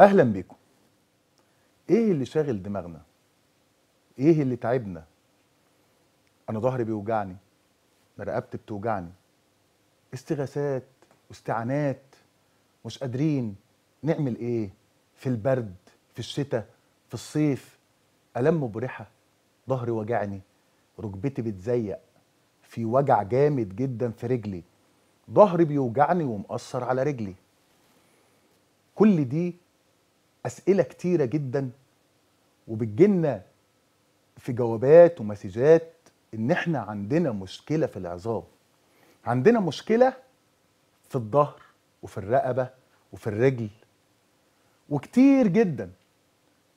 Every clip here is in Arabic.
اهلا بيكم ايه اللي شاغل دماغنا ايه اللي تعبنا انا ظهري بيوجعني انا رقبتي بتوجعني استغاثات واستعانات مش قادرين نعمل ايه في البرد في الشتاء في الصيف الم بريحه ظهري وجعني ركبتي بتزيق في وجع جامد جدا في رجلي ظهري بيوجعني ومقصر على رجلي كل دي اسئله كتيره جدا وبتجيلنا في جوابات ومسجات ان احنا عندنا مشكله في العظام عندنا مشكله في الظهر وفي الرقبه وفي الرجل وكتير جدا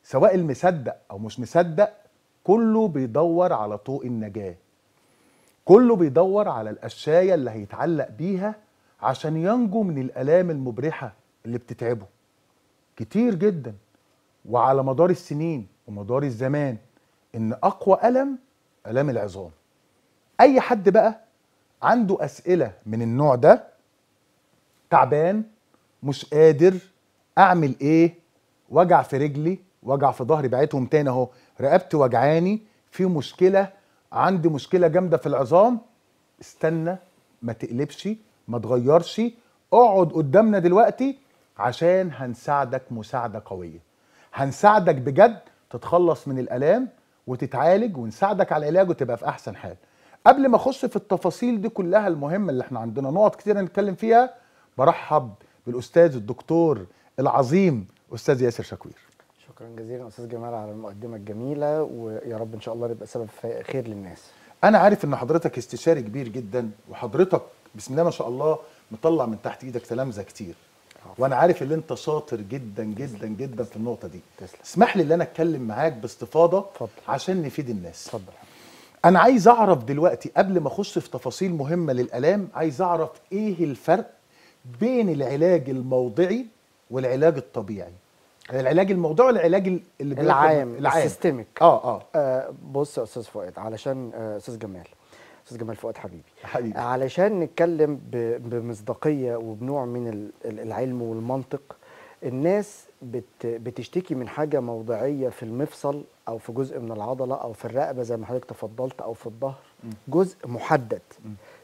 سواء المصدق او مش مصدق كله بيدور على طوق النجاه كله بيدور على القشايه اللي هيتعلق بيها عشان ينجو من الالام المبرحه اللي بتتعبه كتير جدا وعلى مدار السنين ومدار الزمان ان اقوى الم الام العظام اي حد بقى عنده اسئله من النوع ده تعبان مش قادر اعمل ايه وجع في رجلي وجع في ظهري بعتهم تاني اهو رقبتي وجعاني في مشكله عندي مشكله جامده في العظام استنى ما تقلبش ما تغيرش اقعد قدامنا دلوقتي عشان هنساعدك مساعدة قوية هنساعدك بجد تتخلص من الآلام وتتعالج ونساعدك على العلاج وتبقى في أحسن حال قبل ما أخش في التفاصيل دي كلها المهمة اللي احنا عندنا نقط كتير هنتكلم فيها برحب بالأستاذ الدكتور العظيم أستاذ ياسر شكوير شكرا جزيلا أستاذ جمال على المقدمة الجميلة ويا رب إن شاء الله نبقى سبب خير للناس أنا عارف إن حضرتك استشاري كبير جدا وحضرتك بسم الله ما شاء الله مطلع من تحت إيدك تلامذة كتير وانا عارف ان انت شاطر جدا جدا جدا في النقطه دي تسلم. اسمح لي ان انا اتكلم معاك باستفاضه فضل. عشان نفيد الناس اتفضل انا عايز اعرف دلوقتي قبل ما اخش في تفاصيل مهمه للالام عايز اعرف ايه الفرق بين العلاج الموضعي والعلاج الطبيعي العلاج الموضوعي والعلاج اللي العام العام السيستميك آه،, اه اه بص يا استاذ فؤاد علشان آه، استاذ جمال استاذ جمال فؤاد حبيبي حبيبي علشان نتكلم بمصداقيه وبنوع من العلم والمنطق الناس بتشتكي من حاجه موضعيه في المفصل او في جزء من العضله او في الرقبه زي ما حضرتك تفضلت او في الظهر جزء محدد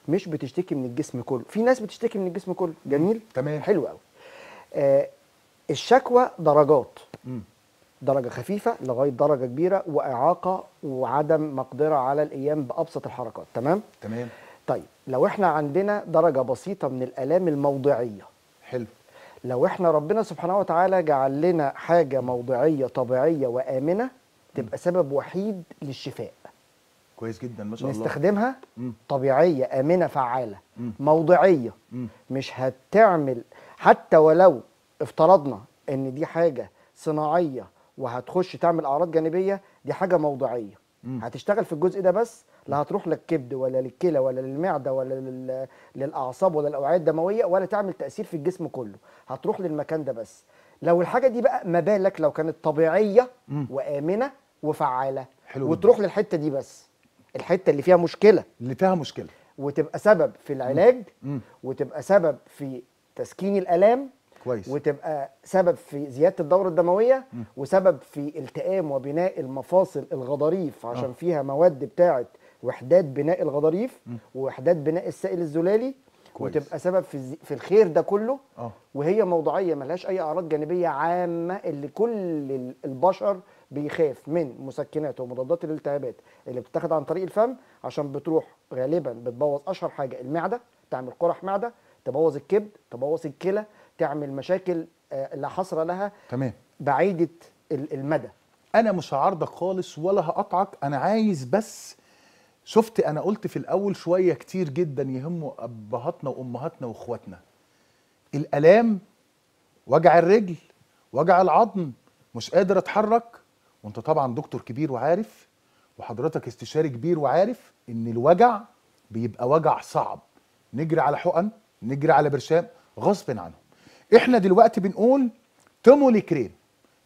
مش بتشتكي من الجسم كله في ناس بتشتكي من الجسم كله جميل تمام حلو قوي آه الشكوى درجات درجه خفيفه لغايه درجه كبيره واعاقه وعدم مقدره على القيام بابسط الحركات تمام تمام طيب لو احنا عندنا درجه بسيطه من الالام الموضعيه حلو لو احنا ربنا سبحانه وتعالى جعل لنا حاجه موضعيه طبيعيه وامنه تبقى سبب وحيد للشفاء كويس جدا ما شاء الله نستخدمها مم. طبيعيه امنه فعاله مم. موضعيه مم. مش هتعمل حتى ولو افترضنا ان دي حاجه صناعيه وهتخش تعمل اعراض جانبيه دي حاجه موضعيه مم. هتشتغل في الجزء ده بس لا هتروح للكبد ولا للكلى ولا للمعده ولا للاعصاب ولا الاوعيه الدمويه ولا تعمل تاثير في الجسم كله هتروح للمكان ده بس لو الحاجه دي بقى ما بالك لو كانت طبيعيه مم. وامنه وفعاله حلو وتروح للحته دي بس الحته اللي فيها مشكله اللي فيها مشكله وتبقى سبب في العلاج مم. مم. وتبقى سبب في تسكين الالام كويس. وتبقى سبب في زياده الدوره الدمويه م. وسبب في التئام وبناء المفاصل الغضاريف آه. عشان آه. فيها مواد بتاعه وحدات بناء الغضاريف ووحدات بناء السائل الزلالي كويس. وتبقى سبب في في الخير ده كله آه. وهي موضوعيه ملهاش اي اعراض جانبيه عامه اللي كل البشر بيخاف من مسكنات ومضادات الالتهابات اللي بتتاخد عن طريق الفم عشان بتروح غالبا بتبوظ اشهر حاجه المعده تعمل قرح معده تبوظ الكبد تبوظ الكلى تعمل مشاكل آه، لا حصر لها تمام بعيده المدى انا مش هعارضك خالص ولا هقطعك انا عايز بس شفت انا قلت في الاول شويه كتير جدا يهموا ابهاتنا وامهاتنا واخواتنا الالام وجع الرجل وجع العظم مش قادر اتحرك وانت طبعا دكتور كبير وعارف وحضرتك استشاري كبير وعارف ان الوجع بيبقى وجع صعب نجري على حقن نجري على برشام غصب عنهم احنا دلوقتي بنقول تومولي كريم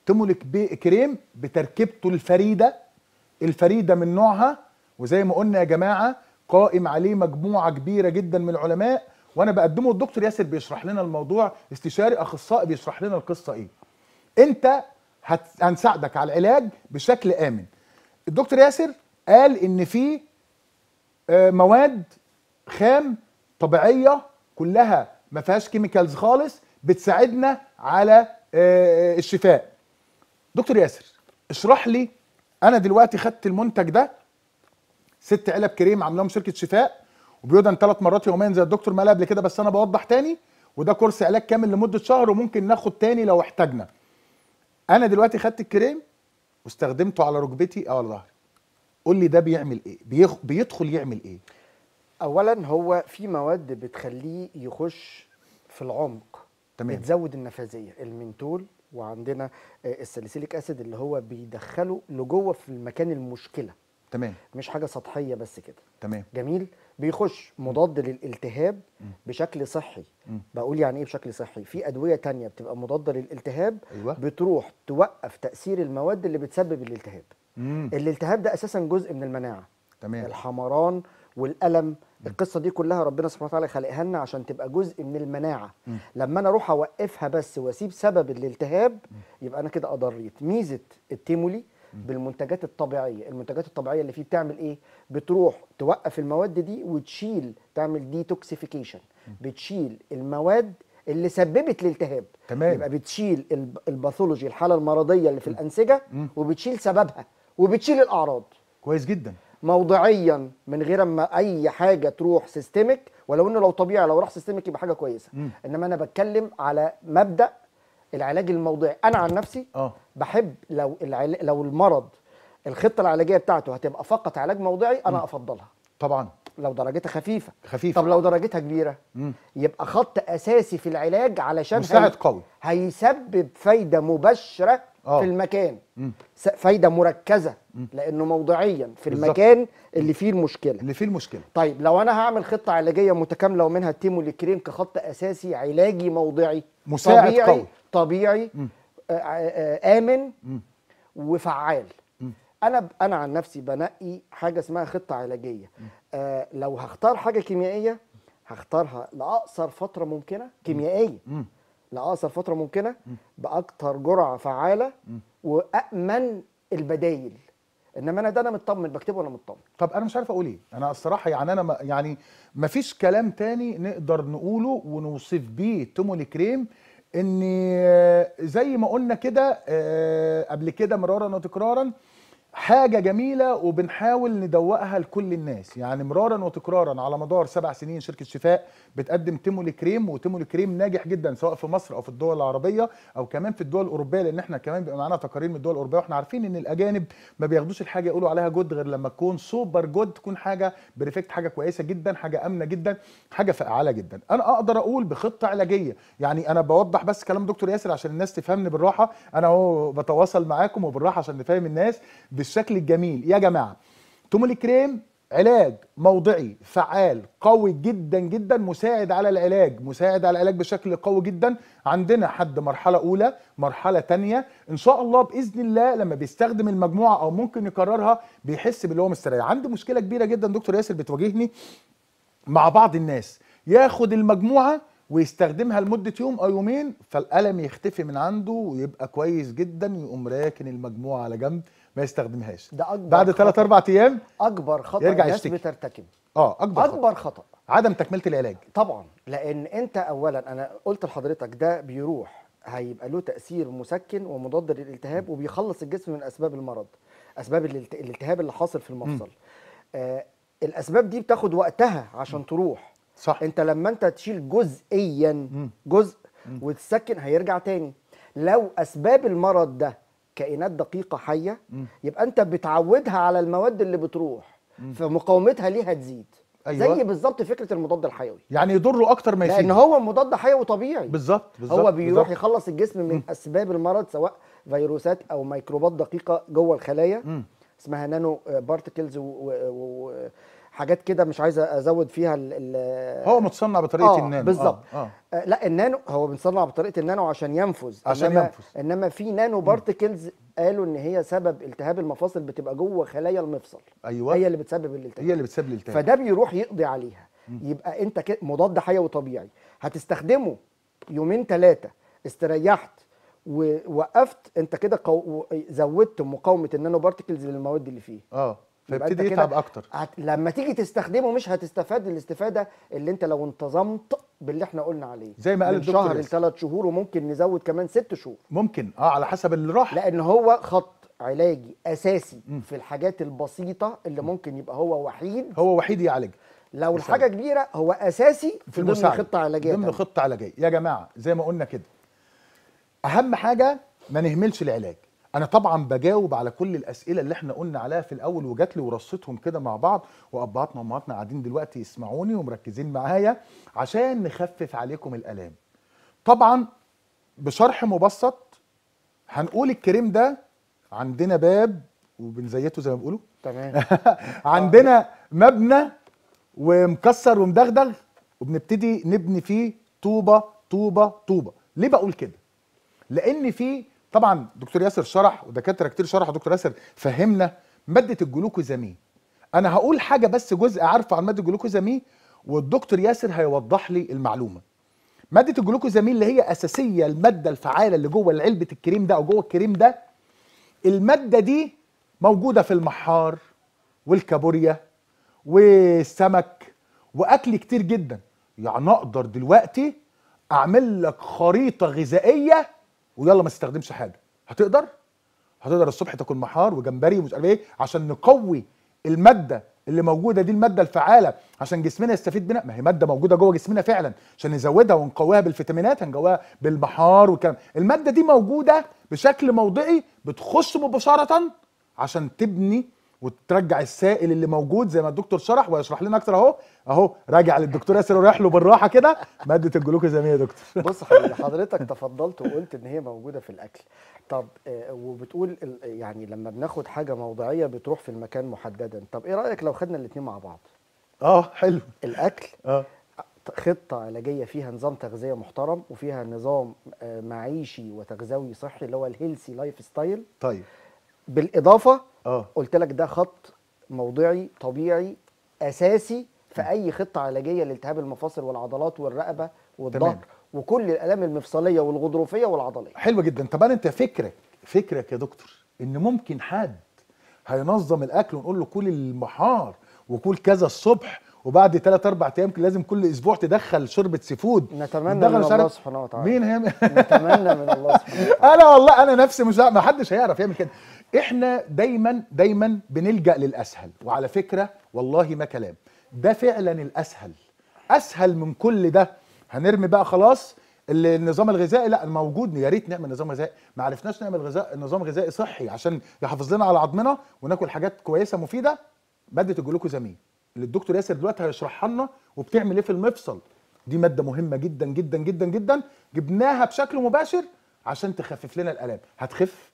تومولي كريم بتركيبته الفريده الفريده من نوعها وزي ما قلنا يا جماعه قائم عليه مجموعه كبيره جدا من العلماء وانا بقدمه الدكتور ياسر بيشرح لنا الموضوع استشاري اخصائي بيشرح لنا القصه ايه انت هت... هنساعدك على العلاج بشكل امن الدكتور ياسر قال ان في آه، مواد خام طبيعيه كلها ما فيهاش كيميكالز خالص بتساعدنا على آه، آه، الشفاء دكتور ياسر اشرح لي انا دلوقتي خدت المنتج ده ست علب كريم عاملاهم شركه شفاء وبيودن ثلاث مرات يوميا زي الدكتور ما قال قبل كده بس انا بوضح تاني وده كورس علاج كامل لمده شهر وممكن ناخد تاني لو احتاجنا انا دلوقتي خدت الكريم واستخدمته على ركبتي او على ظهري قول لي ده بيعمل ايه بيخ... بيدخل يعمل ايه اولا هو في مواد بتخليه يخش في العمق تمام بتزود النفاذيه المنتول وعندنا آه، الساليسيليك اسيد اللي هو بيدخله لجوه في المكان المشكله تمام مش حاجه سطحيه بس كده تمام جميل بيخش مضاد للالتهاب م. بشكل صحي م. بقول يعني ايه بشكل صحي في ادويه تانية بتبقى مضاده للالتهاب أيوة. بتروح توقف تاثير المواد اللي بتسبب الالتهاب م. الالتهاب ده اساسا جزء من المناعه تمام الحمران والالم القصه دي كلها ربنا سبحانه وتعالى خلقها لنا عشان تبقى جزء من المناعه م. لما انا اروح اوقفها بس واسيب سبب الالتهاب يبقى انا كده اضريت ميزه التيمولي بالمنتجات الطبيعيه المنتجات الطبيعيه اللي فيه بتعمل ايه بتروح توقف المواد دي وتشيل تعمل ديتوكسيفيكيشن بتشيل المواد اللي سببت الالتهاب تمام يبقى بتشيل الباثولوجي الحاله المرضيه اللي في الانسجه وبتشيل سببها وبتشيل الاعراض كويس جدا موضعيا من غير ما اي حاجه تروح سيستميك ولو انه لو طبيعي لو راح سيستميك يبقى حاجه كويسه مم. انما انا بتكلم على مبدا العلاج الموضعي انا عن نفسي أوه. بحب لو العل... لو المرض الخطه العلاجيه بتاعته هتبقى فقط علاج موضعي انا مم. افضلها طبعا لو درجتها خفيفه خفيفه طب لو درجتها كبيره مم. يبقى خط اساسي في العلاج علشان مساعد هي... قوي هيسبب فايده مباشره آه. في المكان فايده مركزه لانه موضعيا في المكان اللي فيه المشكله اللي فيه المشكله طيب لو انا هعمل خطه علاجيه متكامله ومنها التيمولكرين كخط اساسي علاجي موضعي مساعد طبيعي قوي. طبيعي آه، آه، امن وفعال انا انا عن نفسي بنقي حاجه اسمها خطه علاجيه آه لو هختار حاجه كيميائيه هختارها لاقصر فتره ممكنه كيميائيه لاقصر فتره ممكنه باكثر جرعه فعاله وامن البدايل انما انا ده انا مطمن بكتبه وانا مطمن طب انا مش عارف اقول ايه انا الصراحه يعني انا ما يعني ما فيش كلام تاني نقدر نقوله ونوصف بيه تومو كريم ان زي ما قلنا كده آه، قبل كده مرارا وتكرارا حاجه جميله وبنحاول ندوقها لكل الناس يعني مرارا وتكرارا على مدار سبع سنين شركه شفاء بتقدم تيمو كريم وتيمو كريم ناجح جدا سواء في مصر او في الدول العربيه او كمان في الدول الاوروبيه لان احنا كمان بيبقى معانا تقارير من الدول الاوروبيه واحنا عارفين ان الاجانب ما بياخدوش الحاجه يقولوا عليها جود غير لما تكون سوبر جود تكون حاجه بريفكت حاجه كويسه جدا حاجه امنه جدا حاجه فعاله جدا انا اقدر اقول بخطه علاجيه يعني انا بوضح بس كلام دكتور ياسر عشان الناس تفهمني بالراحه انا اهو بتواصل معاكم وبالراحه عشان نفهم الناس بالشكل الجميل يا جماعه تومول كريم علاج موضعي فعال قوي جدا جدا مساعد على العلاج مساعد على العلاج بشكل قوي جدا عندنا حد مرحلة أولى مرحلة تانية إن شاء الله بإذن الله لما بيستخدم المجموعة أو ممكن يكررها بيحس باللي هو مستريح عندي مشكلة كبيرة جدا دكتور ياسر بتواجهني مع بعض الناس ياخد المجموعة ويستخدمها لمدة يوم أو يومين فالألم يختفي من عنده ويبقى كويس جدا يقوم راكن المجموعة على جنب ما يستخدمهاش ده اكبر بعد 3 4 ايام اكبر خطا يرجع الناس يشتكي. بترتكبه اه اكبر اكبر خطأ. خطا عدم تكمله العلاج طبعا لان انت اولا انا قلت لحضرتك ده بيروح هيبقى له تاثير مسكن ومضاد للالتهاب وبيخلص الجسم من اسباب المرض اسباب الالتهاب اللي حاصل في المفصل آه الاسباب دي بتاخد وقتها عشان م. تروح صح انت لما انت تشيل جزئيا م. جزء م. وتسكن هيرجع تاني لو اسباب المرض ده كائنات دقيقه حيه يبقى انت بتعودها على المواد اللي بتروح فمقاومتها ليها تزيد أيوة. زي بالظبط فكره المضاد الحيوي يعني يضره اكتر ما يفيده لان هو مضاد حيوي طبيعي بالظبط هو بيروح بالزبط. يخلص الجسم من م. اسباب المرض سواء فيروسات او ميكروبات دقيقه جوه الخلايا م. اسمها نانو بارتكلز و... و... و... حاجات كده مش عايز ازود فيها ال ال هو متصنع بطريقه آه النانو بالظبط آه آه. آه لا النانو هو متصنع بطريقه النانو عشان ينفذ عشان إنما ينفذ انما في نانو بارتكلز قالوا ان هي سبب التهاب المفاصل بتبقى جوه خلايا المفصل ايوه هي اللي بتسبب الالتهاب هي اللي بتسبب الالتهاب فده بيروح يقضي عليها م. يبقى انت مضاد حيوي طبيعي هتستخدمه يومين ثلاثه استريحت ووقفت انت كده قو... زودت مقاومه النانو بارتكلز للمواد اللي فيه اه فيبتدي يتعب اكتر لما تيجي تستخدمه مش هتستفاد الاستفاده اللي انت لو انتظمت باللي احنا قلنا عليه زي ما قال الدكتور شهر لثلاث شهور وممكن نزود كمان ست شهور ممكن اه على حسب اللي راح لان هو خط علاجي اساسي م. في الحاجات البسيطه اللي ممكن يبقى هو وحيد هو وحيد يعالج لو بسرعة. الحاجه كبيره هو اساسي في المساعدة ضمن خطه علاجيه ضمن خطه علاجيه يا جماعه زي ما قلنا كده اهم حاجه ما نهملش العلاج انا طبعا بجاوب على كل الاسئله اللي احنا قلنا عليها في الاول وجات لي ورصيتهم كده مع بعض وابهاتنا وامهاتنا قاعدين دلوقتي يسمعوني ومركزين معايا عشان نخفف عليكم الالام طبعا بشرح مبسط هنقول الكريم ده عندنا باب وبنزيته زي ما بيقولوا تمام عندنا مبنى ومكسر ومدغدغ وبنبتدي نبني فيه طوبه طوبه طوبه ليه بقول كده لان في طبعا دكتور ياسر شرح ودكاتره كتير شرحوا دكتور ياسر فهمنا ماده الجلوكوزامين انا هقول حاجه بس جزء عارفه عن ماده الجلوكوزامين والدكتور ياسر هيوضح لي المعلومه ماده الجلوكوزامين اللي هي اساسيه الماده الفعاله اللي جوه علبه الكريم ده او جوه الكريم ده الماده دي موجوده في المحار والكابوريا والسمك واكل كتير جدا يعني اقدر دلوقتي اعمل لك خريطه غذائيه ويلا ما تستخدمش حاجه هتقدر هتقدر الصبح تاكل محار وجمبري ومش عارف ايه عشان نقوي الماده اللي موجوده دي الماده الفعاله عشان جسمنا يستفيد منها ما هي ماده موجوده جوه جسمنا فعلا عشان نزودها ونقويها بالفيتامينات هنقويها بالمحار والكلام الماده دي موجوده بشكل موضعي بتخش مباشره عشان تبني وترجع السائل اللي موجود زي ما الدكتور شرح ويشرح لنا اكتر اهو اهو راجع للدكتور ياسر ورايح له بالراحه كده ماده الجلوكوزاميه يا دكتور بص حضرتك تفضلت وقلت ان هي موجوده في الاكل طب آه، وبتقول يعني لما بناخد حاجه موضعيه بتروح في المكان محددا طب ايه رايك لو خدنا الاثنين مع بعض اه حلو الاكل اه خطه علاجيه فيها نظام تغذيه محترم وفيها نظام آه، معيشي وتغذوي صحي اللي هو الهيلثي لايف ستايل طيب بالاضافه اه قلت لك ده خط موضعي طبيعي اساسي في اي خطه علاجيه لالتهاب المفاصل والعضلات والرقبه والظهر وكل الالام المفصليه والغضروفيه والعضليه حلو جدا طب انت فكرك فكرك يا دكتور ان ممكن حد هينظم الاكل ونقول له كل المحار وكل كذا الصبح وبعد ثلاث اربع ايام لازم كل اسبوع تدخل شوربه سيفود نتمنى من, من الله سبحانه وتعالى مين هي نتمنى من الله سبحانه وتعالى انا والله انا نفسي مش ما حدش هيعرف يعمل كده احنا دايما دايما بنلجا للاسهل وعلى فكره والله ما كلام ده فعلا الاسهل اسهل من كل ده هنرمي بقى خلاص النظام الغذائي لا الموجود يا ريت نعمل نظام غذائي ما عرفناش نعمل غذاء نظام غذائي صحي عشان يحافظ لنا على عظمنا وناكل حاجات كويسه مفيده ماده الجلوكوزامين اللي الدكتور ياسر دلوقتي هيشرحها لنا وبتعمل ايه في المفصل دي ماده مهمه جدا جدا جدا جدا جبناها بشكل مباشر عشان تخفف لنا الالام هتخف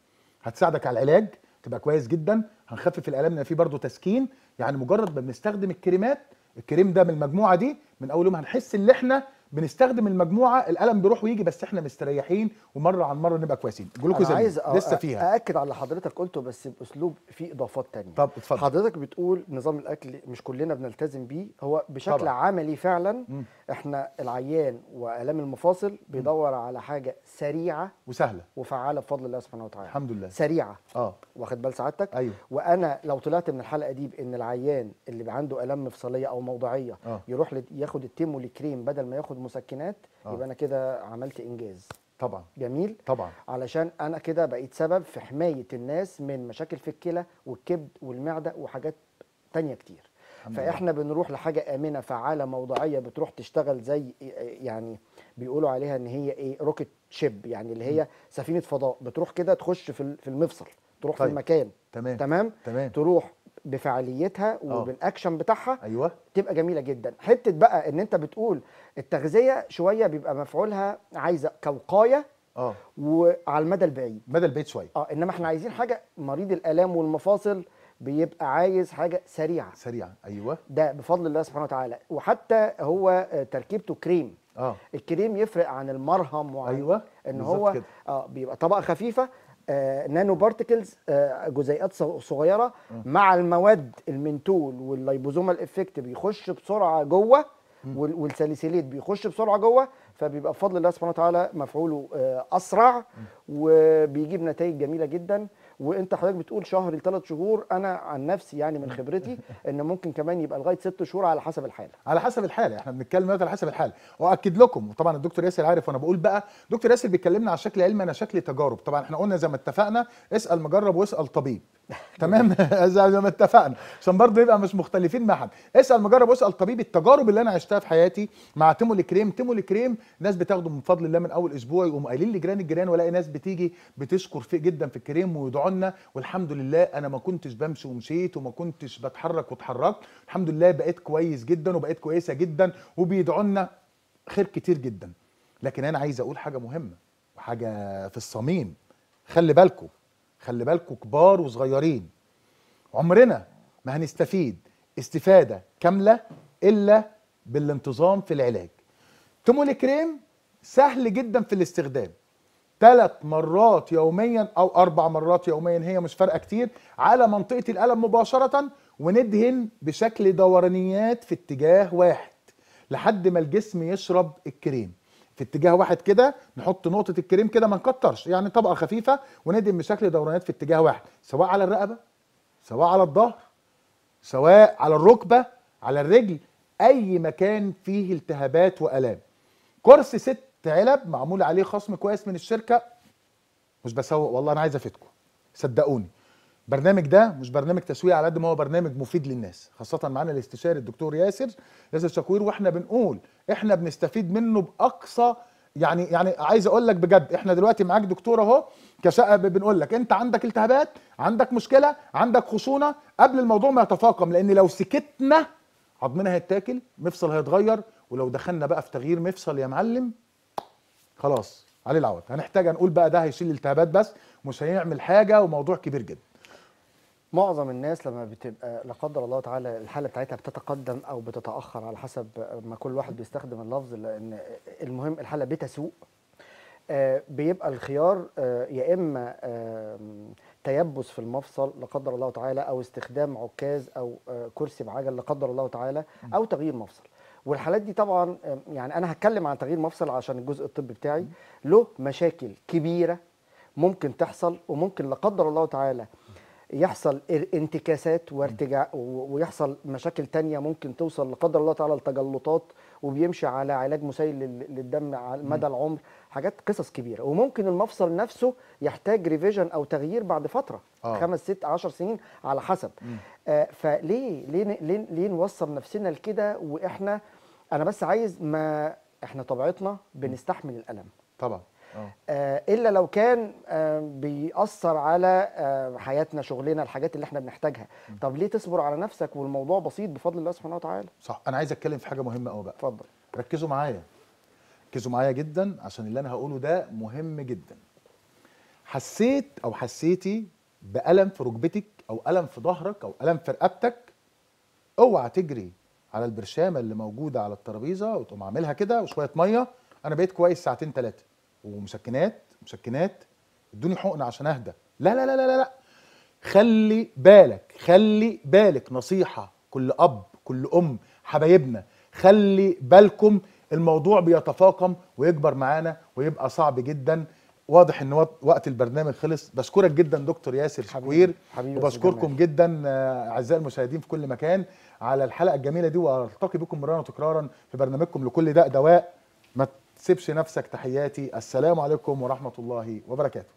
هتساعدك على العلاج تبقى كويس جدا هنخفف الالام لان في برضه تسكين يعني مجرد ما بنستخدم الكريمات الكريم ده من المجموعه دي من اول يوم هنحس ان احنا بنستخدم المجموعه الالم بيروح ويجي بس احنا مستريحين ومره عن مره نبقى كويسين بقول لكم عايز لسه فيها اكد على اللي حضرتك قلته بس باسلوب فيه اضافات تانية طب اتفضل حضرتك بتقول نظام الاكل مش كلنا بنلتزم بيه هو بشكل طبعا. عملي فعلا مم. احنا العيان والام المفاصل بيدور على حاجه سريعه وسهله وفعاله بفضل الله سبحانه وتعالى الحمد لله سريعه اه واخد بال سعادتك أيوه. وانا لو طلعت من الحلقه دي بان العيان اللي عنده الام مفصليه او موضعيه آه. يروح ياخد التيم والكريم بدل ما ياخد باخد مسكنات آه. يبقى انا كده عملت انجاز طبعا جميل طبعا علشان انا كده بقيت سبب في حمايه الناس من مشاكل في الكلى والكبد والمعده وحاجات تانية كتير فاحنا بنروح لحاجه امنه فعاله موضعيه بتروح تشتغل زي يعني بيقولوا عليها ان هي ايه روكت شيب يعني اللي هي م. سفينه فضاء بتروح كده تخش في المفصل تروح طيب. في المكان تمام تمام, تمام. تروح بفعاليتها آه. وبالاكشن بتاعها ايوه تبقى جميله جدا حته بقى ان انت بتقول التغذيه شويه بيبقى مفعولها عايزه كوقايه اه وعلى المدى البعيد المدى البعيد شويه اه انما احنا عايزين حاجه مريض الالام والمفاصل بيبقى عايز حاجه سريعه سريعه ايوه ده بفضل الله سبحانه وتعالى وحتى هو تركيبته كريم اه الكريم يفرق عن المرهم وعن ايوه ان هو كده. اه بيبقى طبقه خفيفه نانو آه، بارتكلز آه، جزيئات صغيره مع المواد المنتول واللايبوزومال الافكت بيخش بسرعه جوه والساليسيليت بيخش بسرعه جوه فبيبقى بفضل الله سبحانه وتعالى مفعوله آه، اسرع وبيجيب نتائج جميله جدا وانت حضرتك بتقول شهر لثلاث شهور انا عن نفسي يعني من خبرتي ان ممكن كمان يبقى لغايه ست شهور على حسب الحاله على حسب الحاله احنا بنتكلم دلوقتي على حسب الحاله واكد لكم وطبعا الدكتور ياسر عارف وانا بقول بقى دكتور ياسر بيتكلمنا على شكل علمي انا شكل تجارب طبعا احنا قلنا زي ما اتفقنا اسال مجرب واسال طبيب تمام زي ما اتفقنا عشان برضه يبقى مش مختلفين مع حد اسال مجرب واسال طبيب التجارب اللي انا عشتها في حياتي مع تيمو الكريم تيمو الكريم ناس بتاخده من فضل الله من اول اسبوع يقوم قايلين لجيران الجيران والاقي ناس بتيجي بتشكر فيه جدا في الكريم ويدعوا لنا والحمد لله انا ما كنتش بمشي ومشيت وما كنتش بتحرك واتحركت الحمد لله بقيت كويس جدا وبقيت كويسه جدا وبيدعوا لنا خير كتير جدا لكن انا عايز اقول حاجه مهمه وحاجه في الصميم خلي بالكم خلي بالكوا كبار وصغيرين عمرنا ما هنستفيد استفاده كامله الا بالانتظام في العلاج تمول كريم سهل جدا في الاستخدام ثلاث مرات يوميا او اربع مرات يوميا هي مش فارقه كتير على منطقه الالم مباشره وندهن بشكل دورانيات في اتجاه واحد لحد ما الجسم يشرب الكريم في اتجاه واحد كده نحط نقطه الكريم كده ما نكترش يعني طبقه خفيفه وندعم بشكل دورانات في اتجاه واحد سواء على الرقبه سواء على الظهر سواء على الركبه على الرجل اي مكان فيه التهابات والام كرسي ست علب معمول عليه خصم كويس من الشركه مش بسوق والله انا عايز افيدكم صدقوني برنامج ده مش برنامج تسويق على قد ما هو برنامج مفيد للناس خاصه معانا الاستشاري الدكتور ياسر ياسر شاكوير واحنا بنقول احنا بنستفيد منه باقصى يعني يعني عايز اقول لك بجد احنا دلوقتي معاك دكتور اهو كشقه بنقول لك انت عندك التهابات عندك مشكله عندك خشونه قبل الموضوع ما يتفاقم لان لو سكتنا عظمنا هيتاكل مفصل هيتغير ولو دخلنا بقى في تغيير مفصل يا معلم خلاص عليه العوض هنحتاج نقول بقى ده هيشيل التهابات بس مش هيعمل حاجه وموضوع كبير جدا معظم الناس لما بتبقى لا قدر الله تعالى الحاله بتاعتها بتتقدم او بتتاخر على حسب ما كل واحد بيستخدم اللفظ لان المهم الحاله بتسوء آه، بيبقى الخيار آه، يا اما تيبس في المفصل لا قدر الله تعالى او استخدام عكاز او آه، كرسي بعجل لا قدر الله تعالى او تغيير مفصل والحالات دي طبعا يعني انا هتكلم عن تغيير مفصل عشان الجزء الطبي بتاعي له مشاكل كبيره ممكن تحصل وممكن لا قدر الله تعالى يحصل انتكاسات وارتجاع ويحصل مشاكل تانية ممكن توصل لقدر الله تعالى لتجلطات وبيمشي على علاج مسيل للدم على مدى العمر حاجات قصص كبيره وممكن المفصل نفسه يحتاج ريفيجن او تغيير بعد فتره آه. خمس ست عشر سنين على حسب آه فليه ليه ليه, ليه نوصل نفسنا لكده واحنا انا بس عايز ما احنا طبيعتنا بنستحمل الالم طبعا آه، الا لو كان آه، بيأثر على آه، حياتنا شغلنا الحاجات اللي احنا بنحتاجها طب ليه تصبر على نفسك والموضوع بسيط بفضل الله سبحانه وتعالى صح انا عايز اتكلم في حاجه مهمه قوي بقى اتفضل ركزوا معايا ركزوا معايا جدا عشان اللي انا هقوله ده مهم جدا حسيت او حسيتي بألم في ركبتك او ألم في ظهرك او ألم في رقبتك اوعى تجري على البرشامه اللي موجوده على الترابيزه وتقوم عاملها كده وشويه ميه انا بقيت كويس ساعتين ثلاثه ومسكنات مسكنات ادوني حقنه عشان اهدى لا لا لا لا لا خلي بالك خلي بالك نصيحه كل اب كل ام حبايبنا خلي بالكم الموضوع بيتفاقم ويكبر معانا ويبقى صعب جدا واضح ان وقت البرنامج خلص بشكرك جدا دكتور ياسر شكوير وبشكركم جدا اعزائي المشاهدين في كل مكان على الحلقه الجميله دي والتقي بكم مرارا وتكرارا في برنامجكم لكل داء دواء ما سيبش نفسك تحياتي السلام عليكم ورحمه الله وبركاته